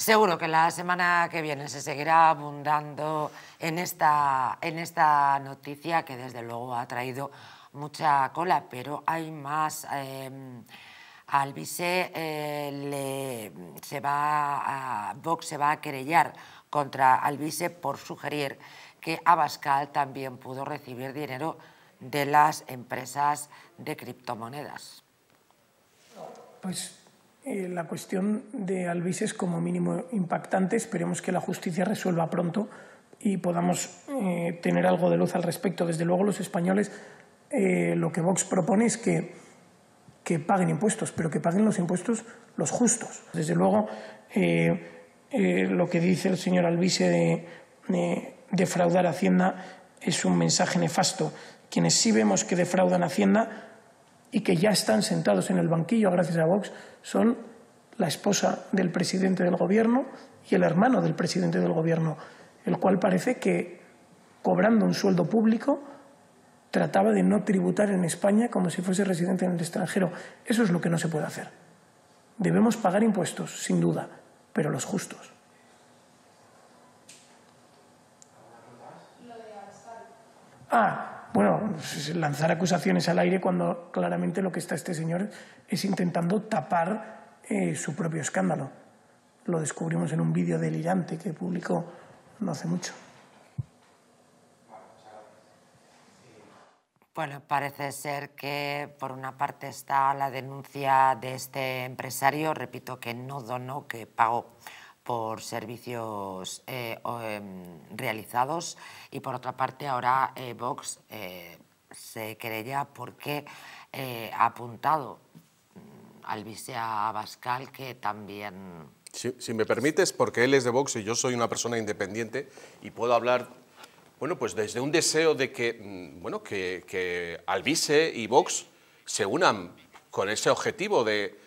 Seguro que la semana que viene se seguirá abundando en esta, en esta noticia que desde luego ha traído mucha cola, pero hay más. Em, eh, se va a, Vox se va a querellar contra Alvise por sugerir que Abascal también pudo recibir dinero de las empresas de criptomonedas. Pues eh, la cuestión de Albices como mínimo impactante. Esperemos que la justicia resuelva pronto y podamos eh, tener algo de luz al respecto. Desde luego los españoles eh, lo que Vox propone es que, que, paguen impuestos, pero que paguen los impuestos los justos. Desde luego lo que dice el señor Alvise de defraudar Hacienda es un mensaje nefasto. Quienes sí vemos que defraudan Hacienda y que ya están sentados en el banquillo gracias a Vox son la esposa del presidente del gobierno y el hermano del presidente del gobierno, el cual parece que, cobrando un sueldo público, trataba de no tributar en España como si fuese residente en el extranjero. Eso es lo que no se puede hacer. Debemos pagar impuestos, sin duda, pero los justos. Ah, bueno, lanzar acusaciones al aire cuando claramente lo que está este señor es intentando tapar eh, su propio escándalo. Lo descubrimos en un vídeo delirante que publicó no hace mucho. Bueno, parece ser que por una parte está la denuncia de este empresario, repito, que no donó, que pagó por servicios eh, em, realizados y por otra parte ahora eh, Vox eh, se querella porque ha apuntado mm, al a Abascal que también... Si, me permites, porque él es de Vox y yo soy una persona independiente y puedo hablar bueno, pues desde un deseo de que, mm, bueno, que, que Albice y Vox se unan con ese objetivo de,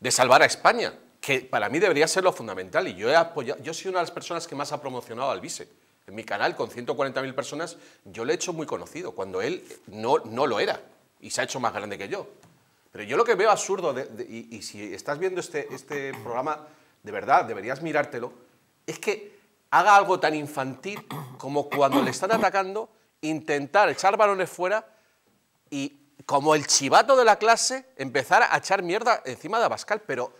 de salvar a España que para mí debería ser lo fundamental. Y yo he apoyado, yo soy una de las personas que más ha promocionado al Vice. En mi canal, con 140.000 personas, yo le he hecho muy conocido, cuando él no, no lo era y se ha hecho más grande que yo. Pero yo lo que veo absurdo, y, si estás viendo este, este programa, de verdad, deberías mirártelo, es que haga algo tan infantil como cuando le están atacando, intentar echar balones fuera y, como el chivato de la clase, empezar a echar mierda encima de Abascal, pero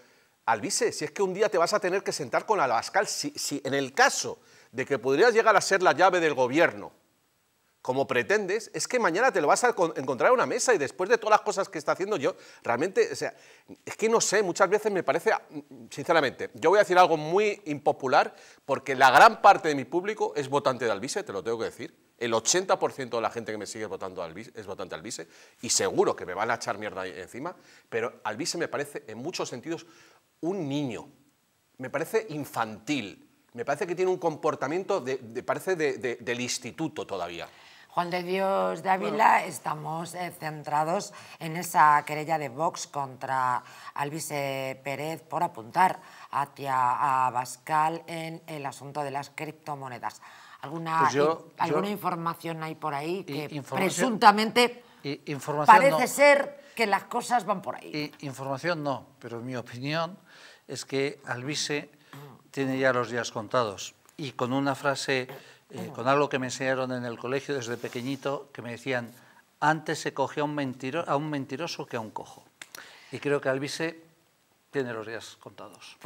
Alvise, si es que un día te vas a tener que sentar con Albascal, si, en el caso de que podrías llegar a ser la llave del gobierno, como pretendes, es que mañana te lo vas a encontrar en una mesa y después de todas las cosas que está haciendo yo, realmente, o sea, es que no sé, muchas veces me parece, sinceramente, yo voy a decir algo muy impopular porque la gran parte de mi público es votante de Alvise, te lo tengo que decir. El 80% de la gente que me sigue votando es votante Alvise y seguro que me van a echar mierda encima, pero Alvise me parece en muchos sentidos un niño. Me parece infantil. Me parece que tiene un comportamiento parece del instituto todavía. Juan de Dios de Ávila, estamos eh, centrados en esa querella de Vox contra Alvise Pérez por apuntar a Abascal en el asunto de las criptomonedas. ¿Alguna, pues alguna información hay por ahí que presuntamente parece ser que las cosas van por ahí. información no, pero mi opinión es que Alvise tiene ya los días contados. Y con una frase, eh, con algo que me enseñaron en el colegio desde pequeñito, que me decían, antes se cogía a un, mentiro a un mentiroso que a un cojo. Y creo que Alvise tiene los días contados.